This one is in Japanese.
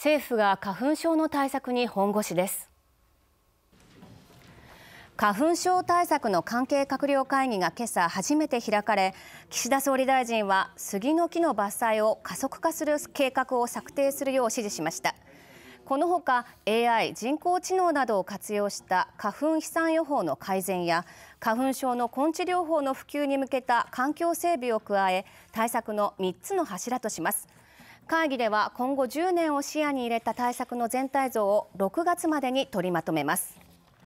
政府が花粉症の対策に本腰です花粉症対策の関係閣僚会議が今朝初めて開かれ岸田総理大臣は杉の木の伐採を加速化する計画を策定するよう指示しましたこのほか AI 人工知能などを活用した花粉飛散予報の改善や花粉症の根治療法の普及に向けた環境整備を加え対策の3つの柱とします会議では今後10年を視野に入れた対策の全体像を6月までに取りまとめます